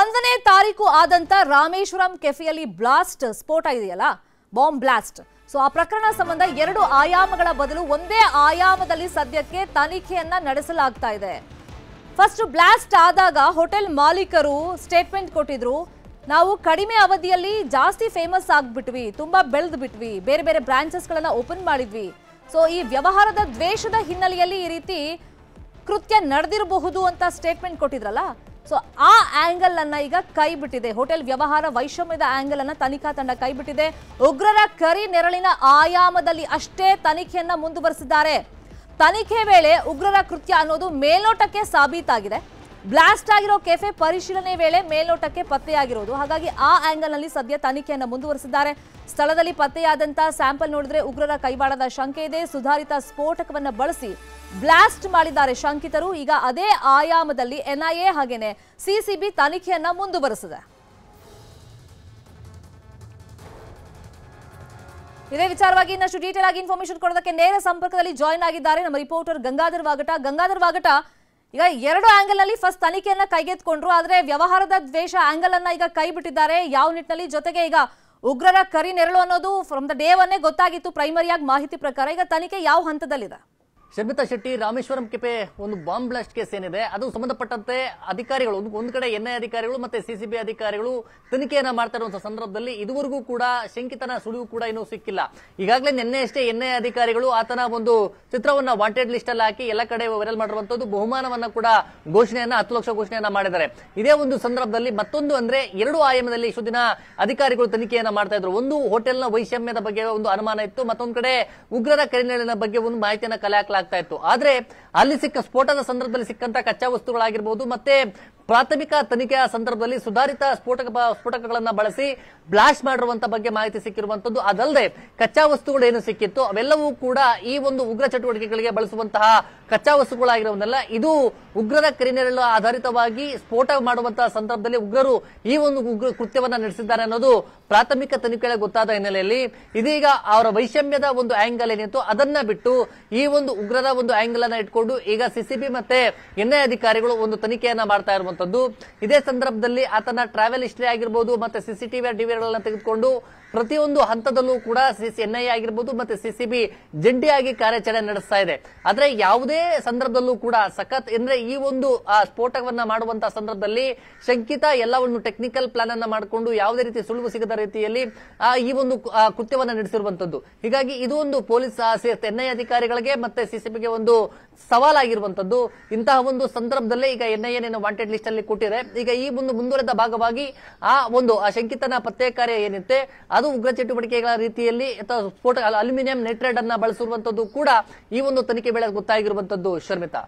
ಒಂದನೇ ತಾರೀಕು ಆದಂತ ರಾಮೇಶ್ವರಂ ಕೆಫೆಯಲ್ಲಿ ಬ್ಲಾಸ್ಟ್ ಸ್ಫೋಟ ಇದೆಯಲ್ಲ ಬಾಂಬ್ ಬ್ಲಾಸ್ಟ್ ಸೊ ಆ ಪ್ರಕರಣ ಸಂಬಂಧ ಎರಡು ಆಯಾಮಗಳ ಬದಲು ಒಂದೇ ಆಯಾಮದಲ್ಲಿ ಸದ್ಯಕ್ಕೆ ತನಿಖೆಯನ್ನ ನಡೆಸಲಾಗ್ತಾ ಇದೆ ಫಸ್ಟ್ ಬ್ಲಾಸ್ಟ್ ಆದಾಗ ಹೋಟೆಲ್ ಮಾಲೀಕರು ಸ್ಟೇಟ್ಮೆಂಟ್ ಕೊಟ್ಟಿದ್ರು ನಾವು ಕಡಿಮೆ ಅವಧಿಯಲ್ಲಿ ಜಾಸ್ತಿ ಫೇಮಸ್ ಆಗ್ಬಿಟ್ವಿ ತುಂಬಾ ಬೆಳೆದು ಬಿಟ್ವಿ ಬೇರೆ ಬೇರೆ ಬ್ರಾಂಚಸ್ಗಳನ್ನ ಓಪನ್ ಮಾಡಿದ್ವಿ ಸೊ ಈ ವ್ಯವಹಾರದ ದ್ವೇಷದ ಹಿನ್ನೆಲೆಯಲ್ಲಿ ಈ ರೀತಿ ಕೃತ್ಯ ನಡೆದಿರಬಹುದು ಅಂತ ಸ್ಟೇಟ್ಮೆಂಟ್ ಕೊಟ್ಟಿದ್ರಲ್ಲ ಸೊ ಆ ಆಂಗಲ್ ಅನ್ನ ಈಗ ಕೈ ಬಿಟ್ಟಿದೆ ಹೋಟೆಲ್ ವ್ಯವಹಾರ ವೈಷಮ್ಯದ ಆಂಗಲ್ ಅನ್ನ ತನಿಖಾ ತಂಡ ಕೈ ಬಿಟ್ಟಿದೆ ಉಗ್ರರ ಕರಿ ನೆರಳಿನ ಆಯಾಮದಲ್ಲಿ ಅಷ್ಟೇ ತನಿಖೆಯನ್ನ ಮುಂದುವರೆಸಿದ್ದಾರೆ ತನಿಖೆ ವೇಳೆ ಉಗ್ರರ ಕೃತ್ಯ ಅನ್ನೋದು ಮೇಲ್ನೋಟಕ್ಕೆ ಸಾಬೀತಾಗಿದೆ ಬ್ಲಾಸ್ಟ್ ಆಗಿರೋ ಕೆಫೆ ಪರಿಶೀಲನೆ ವೇಳೆ ಮೇಲ್ನೋಟಕ್ಕೆ ಪತ್ತೆಯಾಗಿರೋದು ಹಾಗಾಗಿ ಆ ಆಂಗಲ್ನಲ್ಲಿ ಸದ್ಯ ತನಿಖೆಯನ್ನು ಮುಂದುವರೆಸಿದ್ದಾರೆ ಸ್ಥಳದಲ್ಲಿ ಪತ್ತೆಯಾದಂತಹ ಸ್ಯಾಂಪಲ್ ನೋಡಿದ್ರೆ ಉಗ್ರರ ಕೈವಾಡದ ಶಂಕೆ ಇದೆ ಸುಧಾರಿತ ಸ್ಫೋಟಕವನ್ನು ಬಳಸಿ ಬ್ಲಾಸ್ಟ್ ಮಾಡಿದ್ದಾರೆ ಶಂಕಿತರು ಈಗ ಅದೇ ಆಯಾಮದಲ್ಲಿ ಎನ್ಐಎ ಹಾಗೇನೆ ಸಿಸಿಬಿ ತನಿಖೆಯನ್ನ ಮುಂದುವರೆಸಿದೆ ಇದೇ ವಿಚಾರವಾಗಿ ಇನ್ನಷ್ಟು ಡೀಟೇಲ್ ಆಗಿ ಇನ್ಫಾರ್ಮೇಶನ್ ಕೊಡೋದಕ್ಕೆ ನೇರ ಸಂಪರ್ಕದಲ್ಲಿ ಜಾಯಿನ್ ಆಗಿದ್ದಾರೆ ನಮ್ಮ ರಿಪೋರ್ಟರ್ ಗಂಗಾಧರ್ ವಾಗಟ ಗಂಗಾಧರ್ ವಾಗಟ ಈಗ ಎರಡು ಆಂಗಲ್ ನಲ್ಲಿ ಫಸ್ಟ್ ತನಿಖೆಯನ್ನ ಕೈಗೆತ್ಕೊಂಡ್ರು ಆದ್ರೆ ವ್ಯವಹಾರದ ದ್ವೇಷ ಆಂಗಲ್ ಅನ್ನ ಈಗ ಕೈ ಬಿಟ್ಟಿದ್ದಾರೆ ಯಾವ ನಿಟ್ಟಿನಲ್ಲಿ ಜೊತೆಗೆ ಈಗ ಉಗ್ರರ ಕರಿ ನೆರಳು ಅನ್ನೋದು ಫ್ರಮ್ ದ ಡೇ ವನ್ನೇ ಗೊತ್ತಾಗಿತ್ತು ಪ್ರೈಮರಿಯಾಗಿ ಮಾಹಿತಿ ಪ್ರಕಾರ ಈಗ ತನಿಖೆ ಯಾವ ಹಂತದಲ್ಲಿದೆ ಶರ್ಮಿತಾ ಶೆಟ್ಟಿ ರಾಮೇಶ್ವರಂ ಕೆಪೆ ಒಂದು ಬಾಂಬ್ ಬ್ಲಾಸ್ಟ್ ಕೇಸ್ ಏನಿದೆ ಅದು ಸಂಬಂಧಪಟ್ಟಂತೆ ಅಧಿಕಾರಿಗಳು ಒಂದು ಕಡೆ ಎನ್ಐ ಅಧಿಕಾರಿಗಳು ಮತ್ತೆ ಸಿಸಿಬಿ ಅಧಿಕಾರಿಗಳು ತನಿಖೆಯನ್ನ ಮಾಡ್ತಾ ಇರುವಂತಹ ಸಂದರ್ಭದಲ್ಲಿ ಇದುವರೆಗೂ ಕೂಡ ಶಂಕಿತನ ಸುಳಿವು ಕೂಡ ಇನ್ನೂ ಸಿಕ್ಕಿಲ್ಲ ಈಗಾಗಲೇ ನಿನ್ನೆ ಅಷ್ಟೇ ಎನ್ಐ ಅಧಿಕಾರಿಗಳು ಆತನ ಒಂದು ಚಿತ್ರವನ್ನ ವಾಂಟೆಡ್ ಲಿಸ್ಟ್ ಅಲ್ಲಿ ಹಾಕಿ ಎಲ್ಲ ಕಡೆ ವೈರಲ್ ಮಾಡಿರುವಂತದ್ದು ಬಹುಮಾನವನ್ನ ಕೂಡ ಘೋಷಣೆಯನ್ನ ಹತ್ತು ಲಕ್ಷ ಘೋಷಣೆಯನ್ನ ಮಾಡಿದ್ದಾರೆ ಇದೇ ಒಂದು ಸಂದರ್ಭದಲ್ಲಿ ಮತ್ತೊಂದು ಅಂದ್ರೆ ಎರಡು ಆಯಾಮದಲ್ಲಿ ಇಷ್ಟು ದಿನ ಅಧಿಕಾರಿಗಳು ತನಿಖೆಯನ್ನ ಮಾಡ್ತಾ ಇದ್ರು ಒಂದು ಹೋಟೆಲ್ನ ವೈಷಮ್ಯದ ಬಗ್ಗೆ ಒಂದು ಅನುಮಾನ ಇತ್ತು ಮತ್ತೊಂದು ಕಡೆ ಉಗ್ರರ ಕರಿನೆಳಿನ ಬಗ್ಗೆ ಒಂದು ಮಾಹಿತಿಯನ್ನು ಕಲೆ ಆಗ್ತಾ ಇತ್ತು ಆದ್ರೆ ಅಲ್ಲಿ ಸಿಕ್ಕ ಸ್ಫೋಟದ ಸಂದರ್ಭದಲ್ಲಿ ಸಿಕ್ಕಂತ ಕಚ್ಚಾ ವಸ್ತುಗಳಾಗಿರ್ಬೋದು ಮತ್ತೆ ಪ್ರಾಥಮಿಕ ತನಿಖೆಯ ಸಂದರ್ಭದಲ್ಲಿ ಸುಧಾರಿತ ಸ್ಫೋಟಕ ಸ್ಫೋಟಕಗಳನ್ನು ಬಳಸಿ ಬ್ಲಾಸ್ಟ್ ಮಾಡಿರುವಂತಹ ಬಗ್ಗೆ ಮಾಹಿತಿ ಸಿಕ್ಕಿರುವಂತದ್ದು ಅದಲ್ಲದೆ ಕಚ್ಚಾ ವಸ್ತುಗಳು ಏನು ಸಿಕ್ಕಿತ್ತು ಅವೆಲ್ಲವೂ ಕೂಡ ಈ ಒಂದು ಉಗ್ರ ಚಟುವಟಿಕೆಗಳಿಗೆ ಬಳಸುವಂತಹ ಕಚ್ಚಾ ವಸ್ತುಗಳಾಗಿರೋದಲ್ಲ ಇದು ಉಗ್ರರ ಕ್ರಿಮಿನಲ್ ಆಧಾರಿತವಾಗಿ ಸ್ಫೋಟ ಮಾಡುವಂತಹ ಸಂದರ್ಭದಲ್ಲಿ ಉಗ್ರರು ಈ ಒಂದು ಉಗ್ರ ಕೃತ್ಯವನ್ನ ನಡೆಸಿದ್ದಾರೆ ಅನ್ನೋದು ಪ್ರಾಥಮಿಕ ತನಿಖೆಗೆ ಗೊತ್ತಾದ ಹಿನ್ನೆಲೆಯಲ್ಲಿ ಇದೀಗ ಅವರ ವೈಷಮ್ಯದ ಒಂದು ಆಂಗಲ್ ಏನಿತ್ತು ಅದನ್ನ ಬಿಟ್ಟು ಈ ಒಂದು ಉಗ್ರರ ಒಂದು ಆಂಗಲ್ ಅನ್ನ ಇಟ್ಕೊಂಡು ಈಗ ಸಿಸಿಬಿ ಮತ್ತೆ ಎನ್ಐ ಅಧಿಕಾರಿಗಳು ಒಂದು ತನಿಖೆಯನ್ನ ಮಾಡ್ತಾ ಇರುವಂತಹ ಅನ್ನುವಂಥದ್ದು ಇದೇ ಸಂದರ್ಭದಲ್ಲಿ ಆತನ ಟ್ರಾವೆಲ್ ಹಿಸ್ಟ್ರಿ ಆಗಿರ್ಬೋದು ಮತ್ತೆ ಸಿ ಟಿವಿ ಡಿವಿಗಳನ್ನ ತೆಗೆದುಕೊಂಡು ಪ್ರತಿಯೊಂದು ಹಂತದಲ್ಲೂ ಕೂಡ ಎನ್ ಐ ಆಗಿರ್ಬೋದು ಮತ್ತೆ ಸಿಸಿಬಿ ಜಂಟಿಯಾಗಿ ಕಾರ್ಯಾಚರಣೆ ನಡೆಸ್ತಾ ಇದೆ ಆದ್ರೆ ಯಾವುದೇ ಸಂದರ್ಭದಲ್ಲೂ ಕೂಡ ಸಖತ್ ಅಂದ್ರೆ ಈ ಒಂದು ಸ್ಫೋಟವನ್ನ ಮಾಡುವಂತಹ ಸಂದರ್ಭದಲ್ಲಿ ಶಂಕಿತ ಎಲ್ಲವನ್ನು ಟೆಕ್ನಿಕಲ್ ಪ್ಲಾನ್ ಅನ್ನ ಮಾಡಿಕೊಂಡು ಯಾವುದೇ ರೀತಿ ಸುಳಿವು ಸಿಗದ ರೀತಿಯಲ್ಲಿ ಈ ಒಂದು ಕೃತ್ಯವನ್ನ ನಡೆಸಿರುವಂತದ್ದು ಹೀಗಾಗಿ ಇದು ಒಂದು ಪೊಲೀಸ್ ಐ ಅಧಿಕಾರಿಗಳಿಗೆ ಮತ್ತೆ ಸಿಸಿಬಿಗೆ ಒಂದು ಸವಾಲಾಗಿರುವಂತದ್ದು ಇಂತಹ ಒಂದು ಸಂದರ್ಭದಲ್ಲೇ ಈಗ ಎನ್ಐಎ ವಾಂಟೆಡ್ ಲಿಸ್ಟ್ ಅಲ್ಲಿ ಕೊಟ್ಟಿದೆ ಈಗ ಈ ಒಂದು ಮುಂದುವರೆದ ಭಾಗವಾಗಿ ಆ ಒಂದು ಶಂಕಿತನ ಪತ್ತೆ ಕಾರ್ಯ ಏನಿತ್ತೆ ಅದು ಅದು ಉಗ್ರ ಚಟುವಟಿಕೆಗಳ ರೀತಿಯಲ್ಲಿ ಅಥವಾ ಸ್ಫೋಟ ಅಲ್ಯೂಮಿನಿಯಂ ನೈಟ್ರೇಟ್ ಅನ್ನ ಬಳಸಿರುವಂತದ್ದು ಕೂಡ ಈ ಒಂದು ತನಿಖೆ ವೇಳೆ ಗೊತ್ತಾಗಿರುವಂತದ್ದು ಶರ್ಮಿತಾ